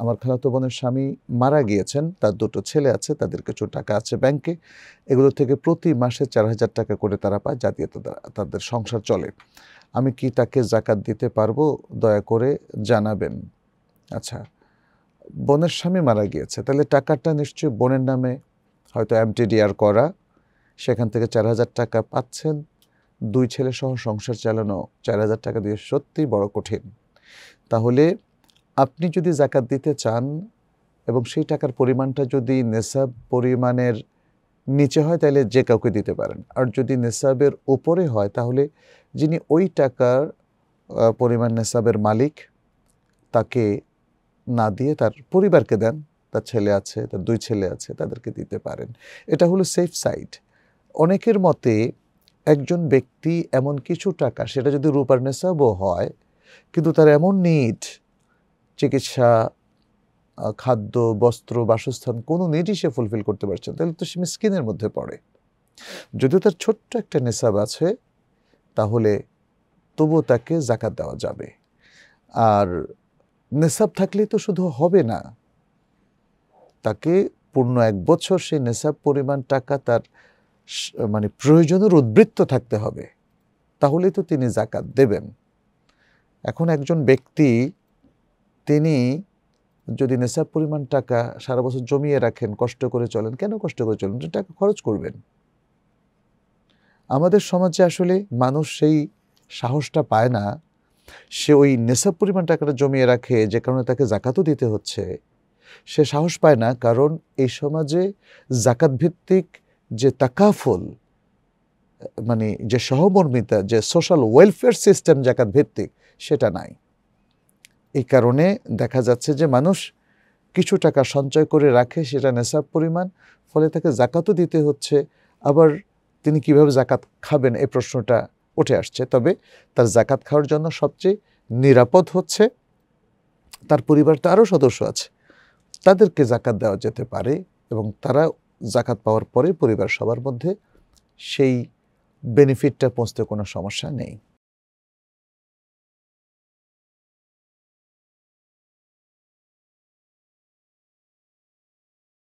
আমার খালাতো বোনের স্বামী মারা গিয়েছেন তার দুটো ছেলে আছে তাদের কিছু টাকা আছে ব্যাংকে এগুলো থেকে প্রতি মাসে চার হাজার টাকা করে তারা পায় যা দিয়ে তাদের সংসার চলে আমি কি তাকে জাকাত দিতে পারবো দয়া করে জানাবেন আচ্ছা বোনের স্বামী মারা গিয়েছে তাহলে টাকাটা নিশ্চয়ই বোনের নামে হয়তো এমটিডিআর করা সেখান থেকে চার হাজার টাকা পাচ্ছেন দুই ছেলে সহ সংসার চালানো চার হাজার টাকা দিয়ে সত্যি বড় কঠিন তাহলে আপনি যদি জাকাত দিতে চান এবং সেই টাকার পরিমাণটা যদি নেশাব পরিমাণের নিচে হয় তাহলে যে কাউকে দিতে পারেন আর যদি নেশাবের উপরে হয় তাহলে যিনি ওই টাকার পরিমাণ নেশাবের মালিক তাকে না দিয়ে তার পরিবারকে দেন তার ছেলে আছে তার দুই ছেলে আছে তাদেরকে দিতে পারেন এটা হলো সেফ সাইড অনেকের মতে একজন ব্যক্তি এমন কিছু টাকা সেটা যদি রূপার নেশাবও হয় কিন্তু তার এমন নিড চিকিৎসা খাদ্য বস্ত্র বাসস্থান কোনো নিডই সে ফুলফিল করতে পারছে না তাহলে তো সে মিসকিনের মধ্যে পড়ে যদিও তার ছোট্ট একটা নেশাব আছে তাহলে তবুও তাকে জাকাত দেওয়া যাবে আর নেশাব থাকলে তো শুধু হবে না তাকে পূর্ণ এক বছর সেই নেশাব পরিমাণ টাকা তার মানে প্রয়োজনের উদ্বৃত্ত থাকতে হবে তাহলে তো তিনি জাকাত দেবেন এখন একজন ব্যক্তি তিনি যদি নেশাব পরিমাণ টাকা সারা বছর জমিয়ে রাখেন কষ্ট করে চলেন কেন কষ্ট করে চলেন টাকা খরচ করবেন আমাদের সমাজে আসলে মানুষ সেই সাহসটা পায় না সে ওই নেশাব পরিমাণ টাকাটা জমিয়ে রাখে যে কারণে তাকে জাকাতও দিতে হচ্ছে সে সাহস পায় না কারণ এই সমাজে জাকাত ভিত্তিক যে তাকাফল মানে যে সহমর্মিতা যে সোশ্যাল ওয়েলফেয়ার সিস্টেম জাকাত ভিত্তিক সেটা নাই এই কারণে দেখা যাচ্ছে যে মানুষ কিছু টাকা সঞ্চয় করে রাখে সেটা নেশাব পরিমাণ ফলে তাকে জাকাতও দিতে হচ্ছে আবার তিনি কিভাবে জাকাত খাবেন এই প্রশ্নটা উঠে আসছে তবে তার জাকাত খাওয়ার জন্য সবচেয়ে নিরাপদ হচ্ছে তার পরিবার তো আরও সদস্য আছে তাদেরকে জাকাত দেওয়া যেতে পারে এবং তারা জাকাত পাওয়ার পরে পরিবার সবার মধ্যে সেই বেনিফিটটা পৌঁছতে কোনো সমস্যা নেই